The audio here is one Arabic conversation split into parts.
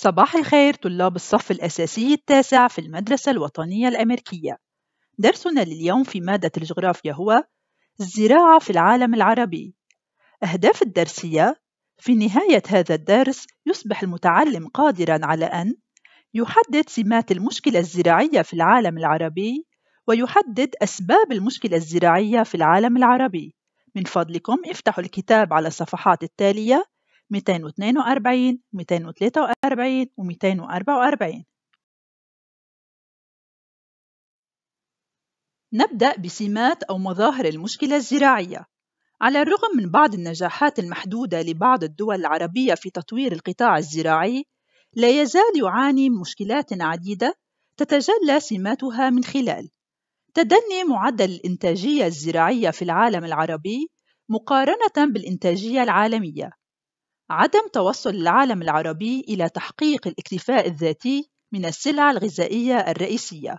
صباح الخير طلاب الصف الأساسي التاسع في المدرسة الوطنية الأمريكية. درسنا لليوم في مادة الجغرافيا هو الزراعة في العالم العربي. أهداف الدرسية في نهاية هذا الدرس يصبح المتعلم قادرًا على أن يحدد سمات المشكلة الزراعية في العالم العربي ويحدد أسباب المشكلة الزراعية في العالم العربي. من فضلكم افتحوا الكتاب على الصفحات التالية 242 243 و 244 نبدأ بسمات أو مظاهر المشكلة الزراعية على الرغم من بعض النجاحات المحدودة لبعض الدول العربية في تطوير القطاع الزراعي لا يزال يعاني مشكلات عديدة تتجلى سماتها من خلال تدني معدل الإنتاجية الزراعية في العالم العربي مقارنة بالإنتاجية العالمية عدم توصل العالم العربي إلى تحقيق الاكتفاء الذاتي من السلع الغذائية الرئيسية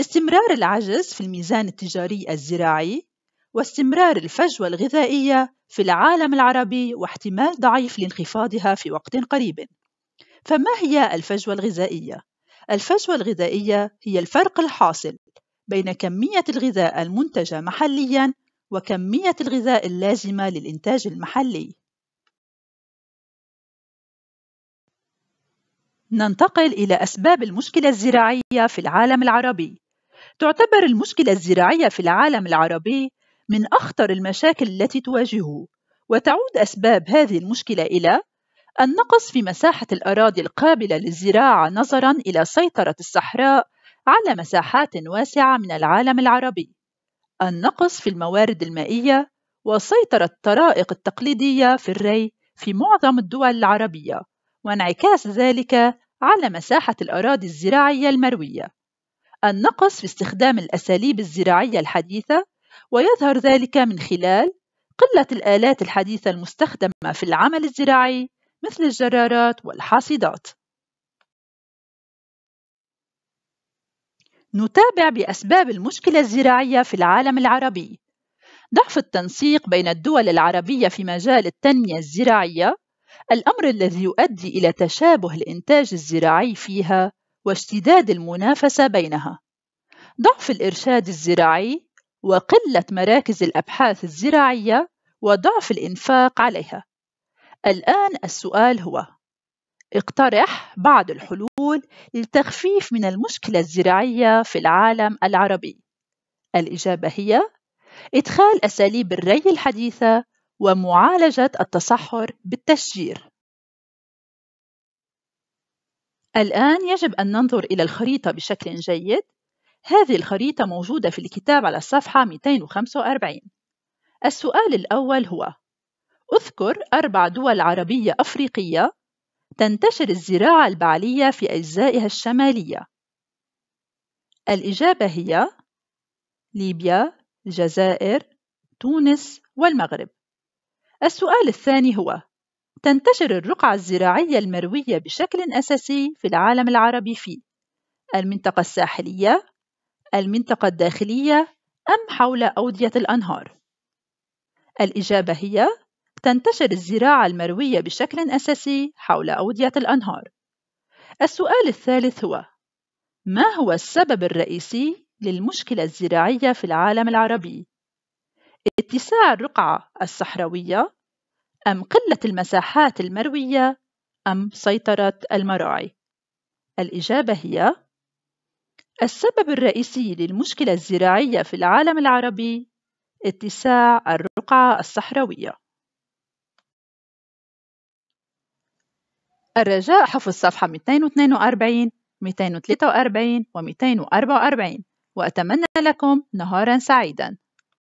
استمرار العجز في الميزان التجاري الزراعي واستمرار الفجوة الغذائية في العالم العربي واحتمال ضعيف لانخفاضها في وقت قريب فما هي الفجوة الغذائية؟ الفجوة الغذائية هي الفرق الحاصل بين كمية الغذاء المنتجة محلياً وكمية الغذاء اللازمة للإنتاج المحلي ننتقل إلى أسباب المشكلة الزراعية في العالم العربي. تعتبر المشكلة الزراعية في العالم العربي من أخطر المشاكل التي تواجهه، وتعود أسباب هذه المشكلة إلى النقص في مساحة الأراضي القابلة للزراعة نظراً إلى سيطرة الصحراء على مساحات واسعة من العالم العربي، النقص في الموارد المائية، وسيطرة الطرائق التقليدية في الري في معظم الدول العربية، وانعكاس ذلك على مساحة الأراضي الزراعية المروية. النقص في استخدام الأساليب الزراعية الحديثة ويظهر ذلك من خلال قلة الآلات الحديثة المستخدمة في العمل الزراعي مثل الجرارات والحاصدات. نتابع بأسباب المشكلة الزراعية في العالم العربي. ضعف التنسيق بين الدول العربية في مجال التنمية الزراعية الأمر الذي يؤدي إلى تشابه الإنتاج الزراعي فيها واشتداد المنافسة بينها. ضعف الإرشاد الزراعي وقلة مراكز الأبحاث الزراعية وضعف الإنفاق عليها. الآن السؤال هو: اقترح بعض الحلول للتخفيف من المشكلة الزراعية في العالم العربي. الإجابة هي: إدخال أساليب الري الحديثة ومعالجة التصحر بالتشجير. الآن يجب أن ننظر إلى الخريطة بشكل جيد. هذه الخريطة موجودة في الكتاب على الصفحة 245. السؤال الأول هو: اذكر أربع دول عربية أفريقية تنتشر الزراعة البعلية في أجزائها الشمالية. الإجابة هي ليبيا، الجزائر، تونس، والمغرب. السؤال الثاني هو تنتشر الرقعة الزراعية المروية بشكل أساسي في العالم العربي في المنطقة الساحلية، المنطقة الداخلية، أم حول أودية الأنهار؟ الإجابة هي تنتشر الزراعة المروية بشكل أساسي حول أودية الأنهار. السؤال الثالث هو: ما هو السبب الرئيسي للمشكلة الزراعية في العالم العربي؟ اتساع الرقعة الصحراوية أم قلة المساحات المروية أم سيطرة المراعي؟ الإجابة هي السبب الرئيسي للمشكلة الزراعية في العالم العربي اتساع الرقعة الصحراوية الرجاء حفظ صفحة 242 243 و 244 وأتمنى لكم نهارا سعيدا